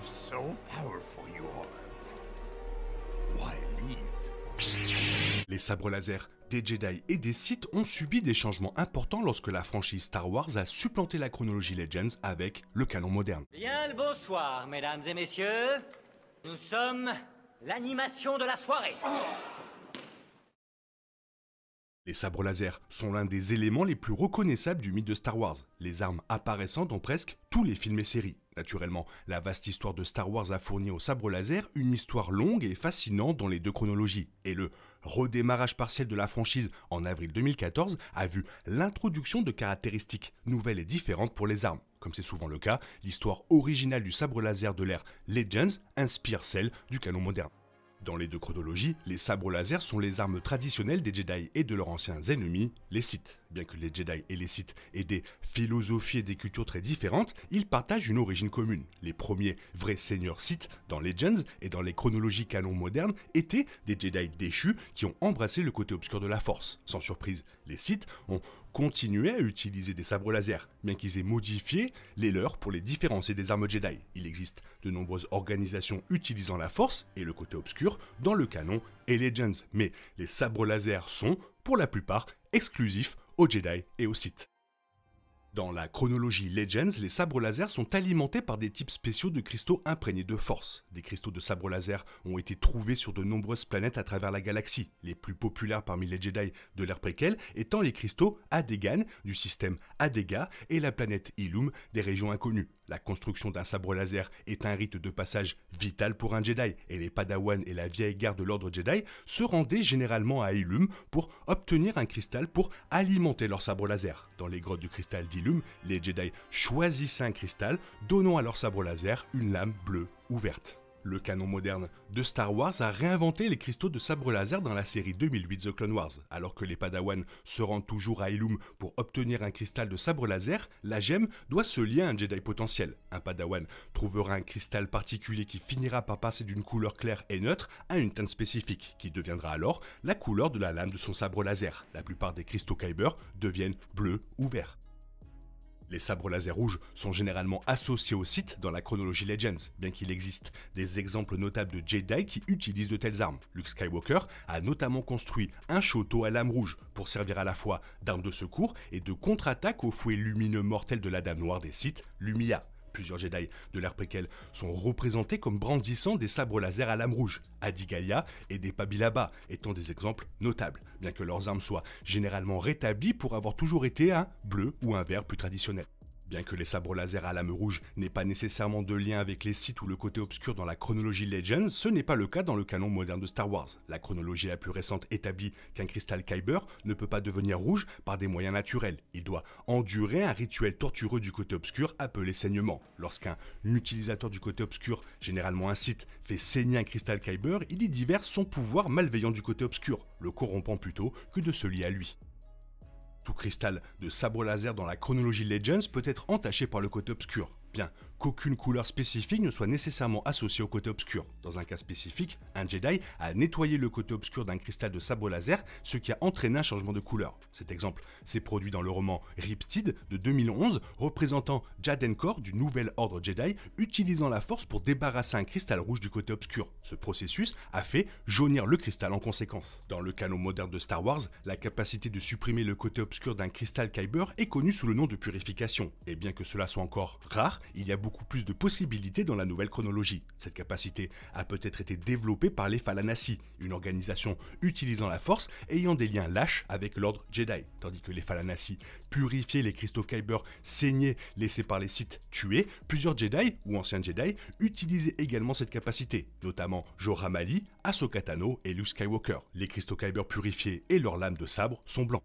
so powerful you are, why Les sabres laser des Jedi et des Sith ont subi des changements importants lorsque la franchise Star Wars a supplanté la chronologie Legends avec le canon moderne. Bien le bonsoir, mesdames et messieurs. Nous sommes l'animation de la soirée. Les sabres lasers sont l'un des éléments les plus reconnaissables du mythe de Star Wars, les armes apparaissant dans presque tous les films et séries. Naturellement, la vaste histoire de Star Wars a fourni au sabre laser une histoire longue et fascinante dans les deux chronologies, et le redémarrage partiel de la franchise en avril 2014 a vu l'introduction de caractéristiques nouvelles et différentes pour les armes. Comme c'est souvent le cas, l'histoire originale du sabre laser de l'ère Legends inspire celle du canon moderne. Dans les deux chronologies, les sabres laser sont les armes traditionnelles des Jedi et de leurs anciens ennemis, les Sith. Bien que les Jedi et les Sith aient des philosophies et des cultures très différentes, ils partagent une origine commune. Les premiers vrais seigneurs Sith dans Legends et dans les chronologies canon modernes étaient des Jedi déchus qui ont embrassé le côté obscur de la Force. Sans surprise, les Sith ont continué à utiliser des sabres laser, bien qu'ils aient modifié les leurs pour les différencier des armes Jedi. Il existe de nombreuses organisations utilisant la Force et le côté obscur dans le canon et Legends, mais les sabres laser sont, pour la plupart, exclusifs aux Jedi et au Sith. Dans la chronologie Legends, les sabres laser sont alimentés par des types spéciaux de cristaux imprégnés de force. Des cristaux de sabres laser ont été trouvés sur de nombreuses planètes à travers la galaxie, les plus populaires parmi les Jedi de l'ère préquelle étant les cristaux Adegan du système Adega et la planète Ilum des régions inconnues. La construction d'un sabre laser est un rite de passage vital pour un Jedi, et les Padawan et la vieille garde de l'ordre Jedi se rendaient généralement à Ilum pour obtenir un cristal pour alimenter leur sabre laser. Dans les grottes du cristal d'Ilum, les Jedi choisissent un cristal, donnant à leur sabre laser une lame bleue ou verte. Le canon moderne de Star Wars a réinventé les cristaux de sabre laser dans la série 2008 The Clone Wars. Alors que les Padawan se rendent toujours à Ilum pour obtenir un cristal de sabre laser, la gemme doit se lier à un Jedi potentiel. Un Padawan trouvera un cristal particulier qui finira par passer d'une couleur claire et neutre à une teinte spécifique, qui deviendra alors la couleur de la lame de son sabre laser. La plupart des cristaux Kyber deviennent bleus ou verts. Les sabres laser rouges sont généralement associés aux site dans la chronologie Legends, bien qu'il existe des exemples notables de Jedi qui utilisent de telles armes. Luke Skywalker a notamment construit un château à lame rouge pour servir à la fois d'arme de secours et de contre-attaque au fouet lumineux mortel de la Dame Noire des sites, Lumia. Plusieurs Jedi de l'ère préquelle sont représentés comme brandissant des sabres laser à lame rouge, Adigalia et des Pabilaba étant des exemples notables, bien que leurs armes soient généralement rétablies pour avoir toujours été un bleu ou un vert plus traditionnel. Bien que les sabres laser à lame rouge n'aient pas nécessairement de lien avec les sites ou le côté obscur dans la chronologie Legends, ce n'est pas le cas dans le canon moderne de Star Wars. La chronologie la plus récente établit qu'un cristal Kyber ne peut pas devenir rouge par des moyens naturels. Il doit endurer un rituel tortureux du côté obscur appelé saignement. Lorsqu'un utilisateur du côté obscur, généralement un site, fait saigner un cristal Kyber, il y diverse son pouvoir malveillant du côté obscur, le corrompant plutôt que de se lier à lui. Tout cristal de sabre laser dans la chronologie Legends peut être entaché par le côté obscur. Bien qu'aucune couleur spécifique ne soit nécessairement associée au côté obscur. Dans un cas spécifique, un Jedi a nettoyé le côté obscur d'un cristal de sabre laser, ce qui a entraîné un changement de couleur. Cet exemple s'est produit dans le roman Riptide de 2011, représentant Jaden Kor du nouvel ordre Jedi, utilisant la force pour débarrasser un cristal rouge du côté obscur. Ce processus a fait jaunir le cristal en conséquence. Dans le canon moderne de Star Wars, la capacité de supprimer le côté obscur d'un cristal Kyber est connue sous le nom de purification, et bien que cela soit encore rare, il y a beaucoup plus de possibilités dans la nouvelle chronologie. Cette capacité a peut-être été développée par les Falanasi, une organisation utilisant la force ayant des liens lâches avec l'ordre Jedi, tandis que les Falanasi purifiaient les cristaux Kyber saignés laissés par les sites tués, plusieurs Jedi ou anciens Jedi utilisaient également cette capacité, notamment Jorah Mali, Ahsoka Tano et Luke Skywalker. Les cristaux Kyber purifiés et leurs lames de sabre sont blancs.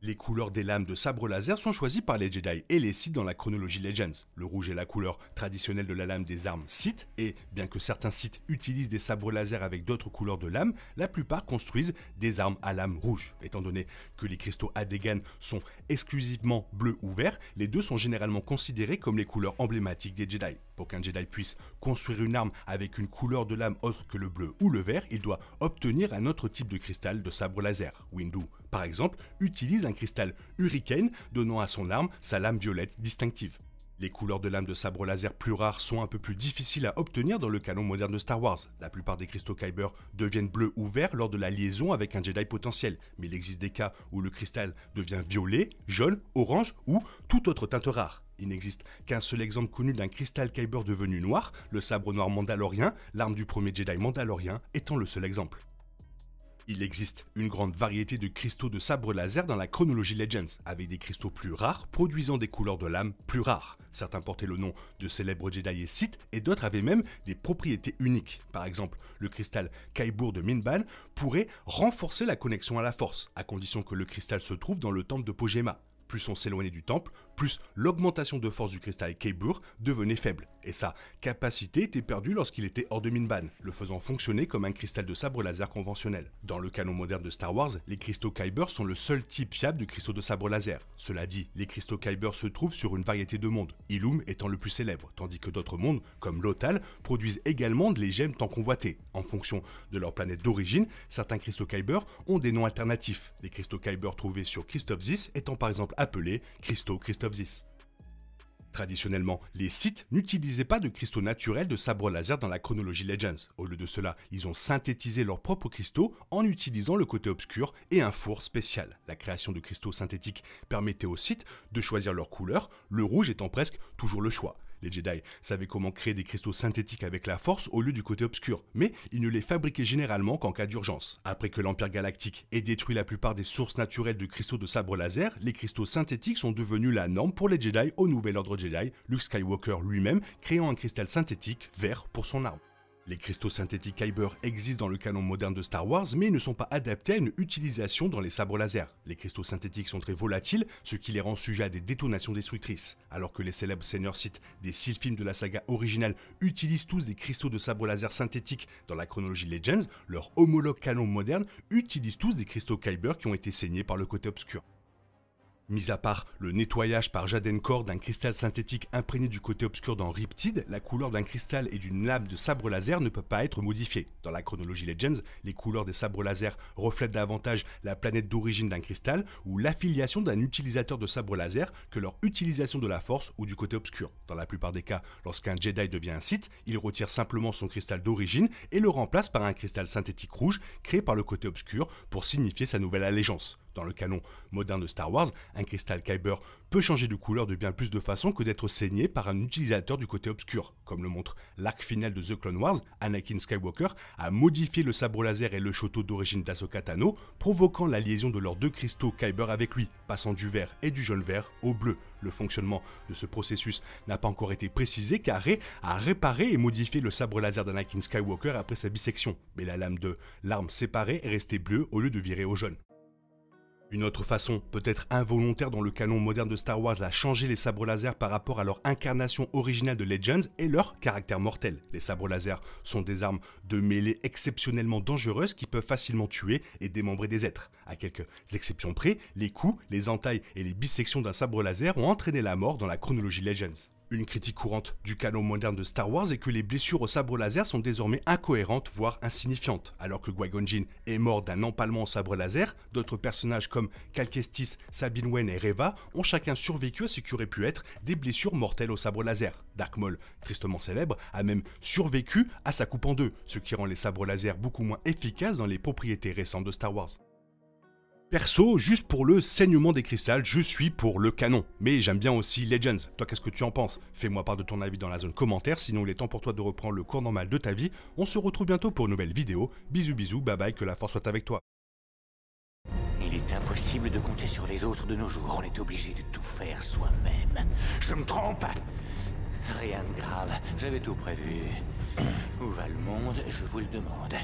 Les couleurs des lames de sabre laser sont choisies par les Jedi et les Sith dans la chronologie Legends. Le rouge est la couleur traditionnelle de la lame des armes Sith, et bien que certains Sith utilisent des sabres laser avec d'autres couleurs de lame, la plupart construisent des armes à lame rouge. Étant donné que les cristaux Adegan sont exclusivement bleu ou vert, les deux sont généralement considérés comme les couleurs emblématiques des Jedi. Pour qu'un Jedi puisse construire une arme avec une couleur de lame autre que le bleu ou le vert, il doit obtenir un autre type de cristal de sabre laser. Windu, par exemple, utilise un cristal Hurricane, donnant à son arme sa lame violette distinctive. Les couleurs de lames de sabre laser plus rares sont un peu plus difficiles à obtenir dans le canon moderne de Star Wars. La plupart des cristaux Kyber deviennent bleus ou verts lors de la liaison avec un Jedi potentiel, mais il existe des cas où le cristal devient violet, jaune, orange ou toute autre teinte rare. Il n'existe qu'un seul exemple connu d'un cristal Kyber devenu noir, le sabre noir mandalorien, l'arme du premier Jedi mandalorien étant le seul exemple. Il existe une grande variété de cristaux de sabre laser dans la chronologie Legends, avec des cristaux plus rares produisant des couleurs de lame plus rares. Certains portaient le nom de célèbres Jedi et Sith, et d'autres avaient même des propriétés uniques. Par exemple, le cristal Kaibour de Minban pourrait renforcer la connexion à la Force, à condition que le cristal se trouve dans le temple de Pogema. Plus on s'éloignait du temple, plus l'augmentation de force du cristal Kyber devenait faible, et sa capacité était perdue lorsqu'il était hors de Minban, le faisant fonctionner comme un cristal de sabre laser conventionnel. Dans le canon moderne de Star Wars, les cristaux Kyber sont le seul type fiable du cristaux de sabre laser. Cela dit, les cristaux Kyber se trouvent sur une variété de mondes, Ilum étant le plus célèbre, tandis que d'autres mondes, comme Lothal, produisent également des gemmes tant convoitées. En fonction de leur planète d'origine, certains cristaux Kyber ont des noms alternatifs. Les cristaux Kyber trouvés sur Christophe étant par exemple appelés cristaux Christophe Traditionnellement, les sites n'utilisaient pas de cristaux naturels de sabre laser dans la chronologie Legends. Au lieu de cela, ils ont synthétisé leurs propres cristaux en utilisant le côté obscur et un four spécial. La création de cristaux synthétiques permettait aux sites de choisir leur couleur, le rouge étant presque toujours le choix. Les Jedi savaient comment créer des cristaux synthétiques avec la force au lieu du côté obscur, mais ils ne les fabriquaient généralement qu'en cas d'urgence. Après que l'Empire galactique ait détruit la plupart des sources naturelles de cristaux de sabre laser, les cristaux synthétiques sont devenus la norme pour les Jedi au nouvel ordre Jedi, Luke Skywalker lui-même créant un cristal synthétique vert pour son arme. Les cristaux synthétiques Kyber existent dans le canon moderne de Star Wars, mais ne sont pas adaptés à une utilisation dans les sabres laser. Les cristaux synthétiques sont très volatiles, ce qui les rend sujets à des détonations destructrices. Alors que les célèbres seigneurs Sith des six films de la saga originale utilisent tous des cristaux de sabre laser synthétiques dans la chronologie Legends, leur homologue canon moderne utilisent tous des cristaux Kyber qui ont été saignés par le côté obscur. Mis à part le nettoyage par Jadencore d'un cristal synthétique imprégné du côté obscur dans Riptide, la couleur d'un cristal et d'une lame de sabre laser ne peut pas être modifiée. Dans la chronologie Legends, les couleurs des sabres laser reflètent davantage la planète d'origine d'un cristal ou l'affiliation d'un utilisateur de sabre laser que leur utilisation de la force ou du côté obscur. Dans la plupart des cas, lorsqu'un Jedi devient un Sith, il retire simplement son cristal d'origine et le remplace par un cristal synthétique rouge créé par le côté obscur pour signifier sa nouvelle allégeance dans le canon moderne de Star Wars, un cristal Kyber peut changer de couleur de bien plus de façon que d'être saigné par un utilisateur du côté obscur. Comme le montre l'arc final de The Clone Wars, Anakin Skywalker a modifié le sabre laser et le château d'origine d'Asoka Tano, provoquant la liaison de leurs deux cristaux Kyber avec lui, passant du vert et du jaune vert au bleu. Le fonctionnement de ce processus n'a pas encore été précisé car Rey a réparé et modifié le sabre laser d'Anakin Skywalker après sa bisection, mais la lame de l'arme séparée est restée bleue au lieu de virer au jaune. Une autre façon, peut-être involontaire dans le canon moderne de Star Wars, a changé les sabres laser par rapport à leur incarnation originale de Legends et leur caractère mortel. Les sabres laser sont des armes de mêlée exceptionnellement dangereuses qui peuvent facilement tuer et démembrer des êtres. À quelques exceptions près, les coups, les entailles et les bisections d'un sabre laser ont entraîné la mort dans la chronologie Legends. Une critique courante du canon moderne de Star Wars est que les blessures au sabre laser sont désormais incohérentes, voire insignifiantes. Alors que Gwagon est mort d'un empalement au sabre laser, d'autres personnages comme Calkestis, Sabine Wen et Reva ont chacun survécu à ce qui aurait pu être des blessures mortelles au sabre laser. Dark Maul, tristement célèbre, a même survécu à sa coupe en deux, ce qui rend les sabres laser beaucoup moins efficaces dans les propriétés récentes de Star Wars. Perso, juste pour le saignement des cristals, je suis pour le canon. Mais j'aime bien aussi Legends. Toi, qu'est-ce que tu en penses Fais-moi part de ton avis dans la zone commentaire, sinon il est temps pour toi de reprendre le cours normal de ta vie. On se retrouve bientôt pour une nouvelle vidéo. Bisous bisous, bye bye, que la force soit avec toi. Il est impossible de compter sur les autres de nos jours. On est obligé de tout faire soi-même. Je me trompe Rien de grave, j'avais tout prévu. Où va le monde, je vous le demande.